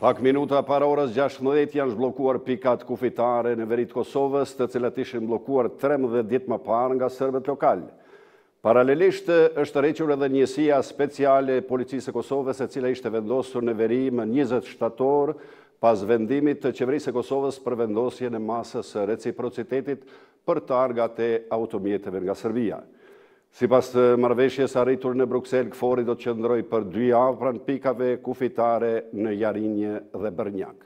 Pak minuta para orës 16 janë zhblokuar pikat kufitare në veritë Kosovës të cilat ishin blokuar 13 dit më par nga sërbet lokal. Paralelisht është reqër edhe njësia speciale policisë e Kosovës e cila ishte vendosur në veri më 27 orë pas vendimit të qeverisë e Kosovës për vendosje në masës reciprocitetit për targa të automjetëve nga Sërbia. Si pas të marveshjes arritur në Bruxelles, këfori do të qëndroj për dy avë pikave kufitare në Jarinje dhe Bërnjak.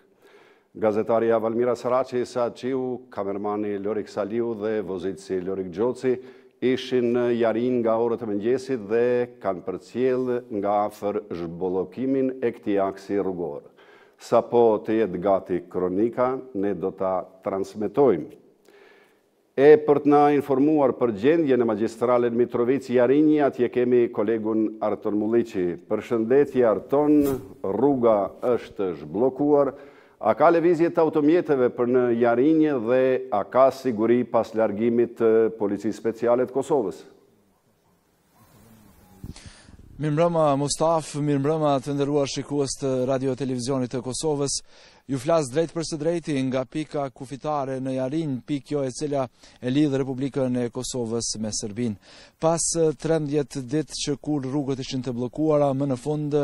Gazetaria Valmira Saraci, Sa Qiu, kamermani Lorik Saliu dhe vozitësi Lorik Gjoci ishin në Jarin nga orët e mëngjesit dhe kanë për cjellë nga afer zhbolokimin e këti aksi rrugorë. Sa po të jetë gati kronika, ne do të transmitojmë. E për të na informuar për gjendje në magistralet Mitrovic i atje kemi kolegun Arton Mulliqi. Për shëndetje Arton, rruga është zhblokuar, a ka levizje të automjetëve për në Jarinjë dhe a ka siguri pas largimit të polici specialet Kosovës? Mirëmbrëma Mustaf, mirëmbrëma të ndërruar shikuës të radio-televizionit të Kosovës, ju flasë drejt për së drejti nga pika kufitare në jarin, pikjo e cila e lidhë Republikën e Kosovës me Serbin. Pas 13 eh, ditë që kur rrugët ishën të blokuara, më në fund,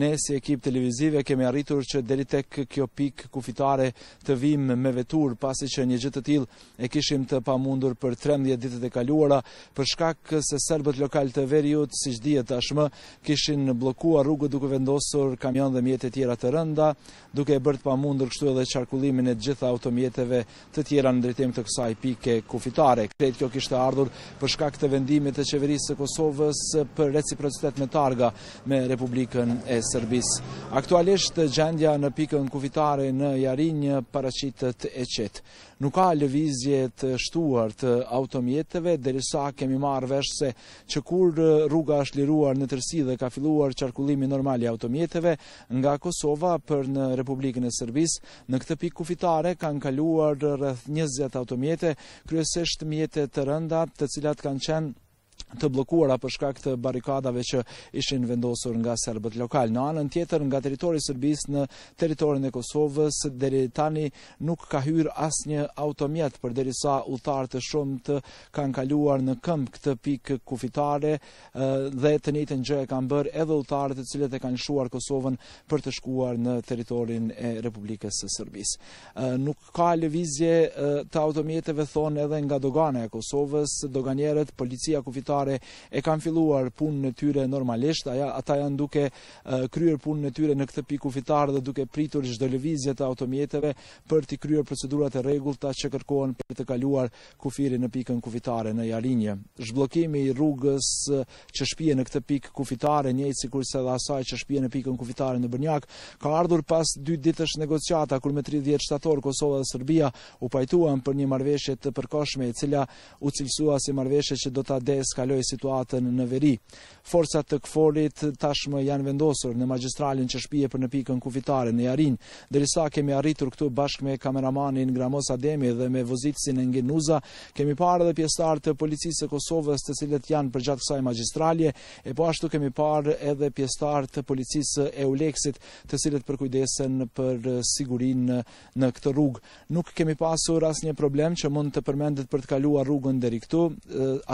ne si ekip televizive kemi arritur që deri tek kjo pik kufitare të vim me vetur, pasi që një gjithë të tilë e kishim të pamundur për 13 ditët e kaluara, për shkak se serbët lokal të veriut, si shdijet tashmë, kishin blokuar rrugët duke vendosur kamion dhe mjetet tjera të rënda, duke e bërt pamundur mundër kështu edhe qarkullimin e gjitha automjeteve të tjera në drejtim të kësaj pike kufitare. Kretë kjo kishte ardhur për shkak këtë vendimit të qeverisë të Kosovës për reciprocitet me targa me Republikën e Sërbis. Aktualisht gjendja në pikën kufitare në jarinjë paracitet e qetë. Nuk ka lëvizje të shtuar të automjeteve, derisa kemi marrë vesh se që kur rruga është liruar në tërsi dhe ka filluar qarkullimi normali automjeteve nga Kosova për në Republikën e Sërbis, në këtë pikë kufitare kanë kaluar rrëth 20 automjete, kryesisht mjetet të rëndat të cilat kanë qenë të blokuara për shkak të barrikadave që ishin vendosur nga serbët lokal. Në anën tjetër nga territori i Serbisë në territorin e Kosovës deri tani nuk ka hyrë asnjë automjet përderisa udhëtarë të kanë kaluar në këmbë këtë pikë kufitare dhe të njëjtën gjë e kanë bërë edhe udhëtarët e cilët e kanë shuar Kosovën për të shkuar në territorin e Republikës së Serbisë. Nuk ka lëvizje të automjeteve thonë edhe nga dogana e Kosovës, doganierët, policia kufitare shqiptare e kanë filluar punën në tyre normalisht, aja, ata janë duke kryer punën në tyre në këtë pikë ufitar dhe duke pritur çdo lëvizje të automjeteve për të kryer procedurat e rregullta që kërkohen për të kaluar kufirin në pikën kufitare në Jarinje. Zhbllokimi i rrugës që shpie në këtë pikë kufitare, njëjtë sikurse se dha asaj që shpie në pikën kufitare në bërnjak, ka ardhur pas dy ditësh negociata kur me 30 shtator Kosova dhe Serbia u pajtuan për një marrëveshje të përkohshme e cila u cilësua si marrëveshje që do ta deeskalojë kaloi situatën në veri. Forcat të Kforit tashmë janë vendosur në magistralin që shpije për në pikën kufitare në Jarin, derisa kemi arritur këtu bashkë me kameramanin Gramos Ademi dhe me vozitësin Nginuza, kemi parë edhe pjesëtar të policisë së Kosovës të cilët janë përgjatë kësaj magistralie e po ashtu kemi parë edhe pjesëtar të policisë e Ulexit të cilët përkujdesen për sigurinë në këtë rrugë. Nuk kemi pasur asnjë problem që mund të përmendet për të kaluar rrugën deri këtu.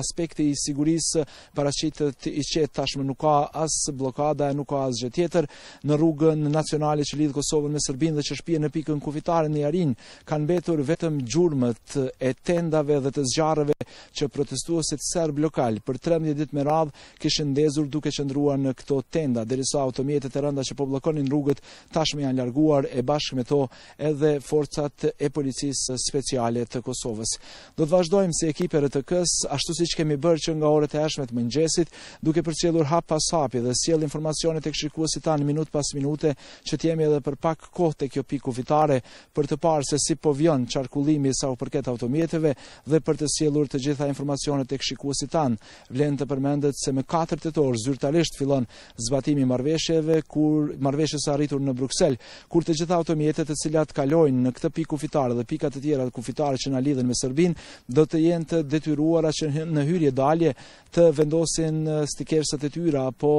Aspekti i sigurisë sigurisë, paraqitet i qetë tashmë nuk ka as bllokada, nuk ka as gjë tjetër në rrugën nacionale që lidh Kosovën me Serbinë dhe që shpije në pikën kufitare në Jarin, kanë mbetur vetëm gjurmët e tendave dhe të zgjarreve që protestuesit serb lokal për 13 ditë me radhë kishin ndezur duke qëndruar në këto tenda, derisa automjetet e rënda që po bllokonin rrugët tashmë janë larguar e bashkë me to edhe forcat e policisë speciale të Kosovës. Do të vazhdojmë si ekipe RTK-s, ashtu siç kemi bërë që nga orë të ashme të mëngjesit, duke përcjellur hap pas hapi dhe sjell informacione tek shikuesit tan minut pas minute, që të jemi edhe për pak kohë tek kjo pikë kufitare për të parë se si po vjen çarkullimi sa u përket automjeteve dhe për të sjellur të gjitha informacionet tek shikuesit tan. Vlen të përmendet se më 4 tetor zyrtarisht fillon zbatimi i marrveshjeve kur marrveshja s'ka arritur në Bruksel, kur të gjitha automjetet të cilat kalojnë në këtë pikë kufitare dhe pikat e tjera kufitare që na lidhen me Serbinë do të jenë të detyruara që në hyrje dalje të vendosin stikersat e tyra, apo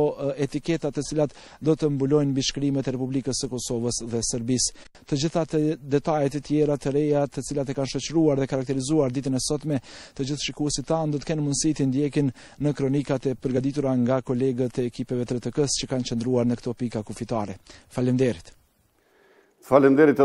etiketat të cilat do të mbulojnë bishkrimet e Republikës së Kosovës dhe Serbisë. Të gjitha të detajet e tjera të reja të cilat e kanë shoqëruar dhe karakterizuar ditën e sotme, të gjithë shikuesit tanë do të kenë mundësi të ndjekin në kronikat e përgatitura nga kolegët e ekipeve të RTK-s që kanë qendruar në këtë pikë kufitare. Faleminderit. Faleminderit